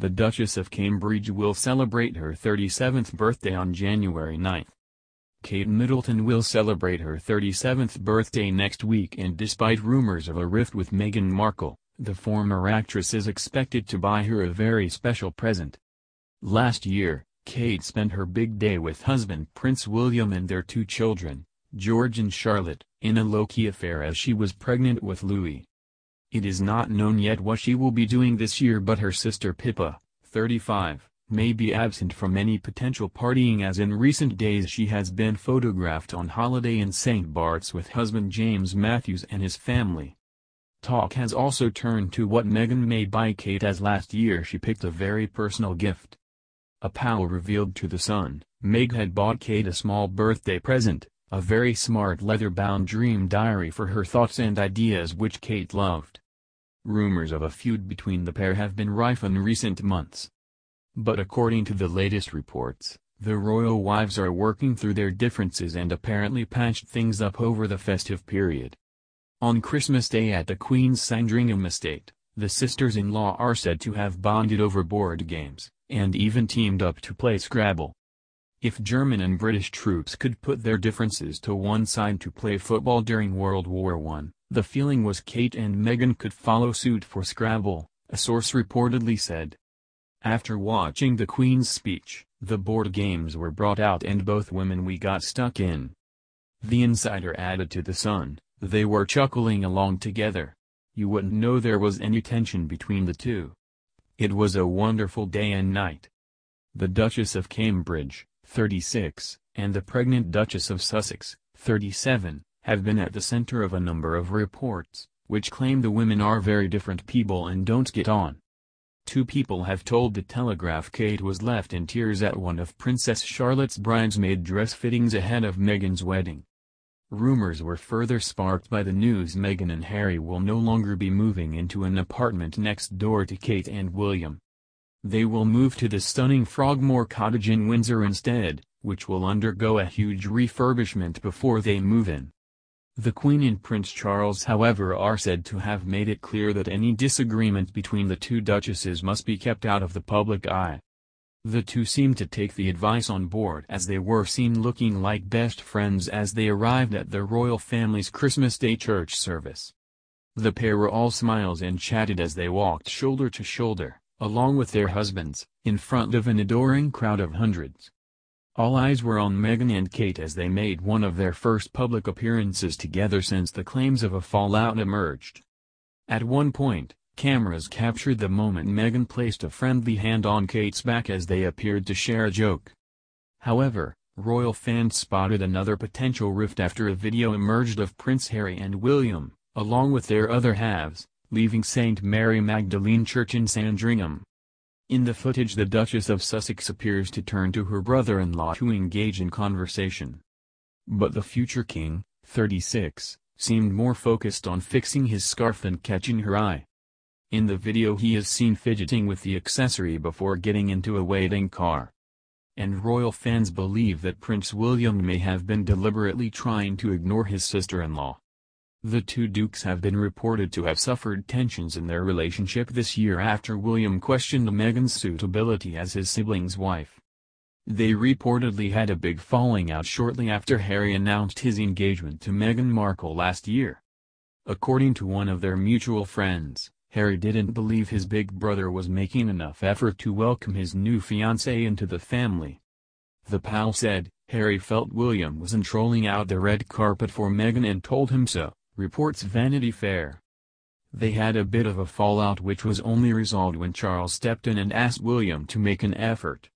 The Duchess of Cambridge will celebrate her 37th birthday on January 9. Kate Middleton will celebrate her 37th birthday next week and despite rumors of a rift with Meghan Markle, the former actress is expected to buy her a very special present. Last year, Kate spent her big day with husband Prince William and their two children, George and Charlotte, in a low-key affair as she was pregnant with Louis. It is not known yet what she will be doing this year but her sister Pippa, 35, may be absent from any potential partying as in recent days she has been photographed on holiday in St. Bart's with husband James Matthews and his family. Talk has also turned to what Meghan may buy Kate as last year she picked a very personal gift. A pal revealed to The Sun, Meg had bought Kate a small birthday present, a very smart leather-bound dream diary for her thoughts and ideas which Kate loved rumors of a feud between the pair have been rife in recent months. But according to the latest reports, the royal wives are working through their differences and apparently patched things up over the festive period. On Christmas Day at the Queen's Sandringham estate, the sisters-in-law are said to have bonded over board games, and even teamed up to play Scrabble. If German and British troops could put their differences to one side to play football during World War I, the feeling was Kate and Meghan could follow suit for Scrabble, a source reportedly said. After watching the Queen's speech, the board games were brought out and both women we got stuck in. The insider added to The Sun, they were chuckling along together. You wouldn't know there was any tension between the two. It was a wonderful day and night. The Duchess of Cambridge, 36, and the pregnant Duchess of Sussex, 37, have been at the center of a number of reports, which claim the women are very different people and don't get on. Two people have told The Telegraph Kate was left in tears at one of Princess Charlotte's bridesmaid dress fittings ahead of Meghan's wedding. Rumors were further sparked by the news Meghan and Harry will no longer be moving into an apartment next door to Kate and William. They will move to the stunning Frogmore Cottage in Windsor instead, which will undergo a huge refurbishment before they move in. The Queen and Prince Charles however are said to have made it clear that any disagreement between the two duchesses must be kept out of the public eye. The two seemed to take the advice on board as they were seen looking like best friends as they arrived at the royal family's Christmas Day church service. The pair were all smiles and chatted as they walked shoulder to shoulder, along with their husbands, in front of an adoring crowd of hundreds. All eyes were on Meghan and Kate as they made one of their first public appearances together since the claims of a fallout emerged. At one point, cameras captured the moment Meghan placed a friendly hand on Kate's back as they appeared to share a joke. However, royal fans spotted another potential rift after a video emerged of Prince Harry and William, along with their other halves, leaving St. Mary Magdalene Church in Sandringham. In the footage the Duchess of Sussex appears to turn to her brother-in-law to engage in conversation. But the future king, 36, seemed more focused on fixing his scarf and catching her eye. In the video he is seen fidgeting with the accessory before getting into a waiting car. And royal fans believe that Prince William may have been deliberately trying to ignore his sister-in-law. The two dukes have been reported to have suffered tensions in their relationship this year after William questioned Meghan's suitability as his sibling's wife. They reportedly had a big falling out shortly after Harry announced his engagement to Meghan Markle last year. According to one of their mutual friends, Harry didn't believe his big brother was making enough effort to welcome his new fiancée into the family. The pal said, Harry felt William wasn't rolling out the red carpet for Meghan and told him so reports Vanity Fair. They had a bit of a fallout which was only resolved when Charles stepped in and asked William to make an effort.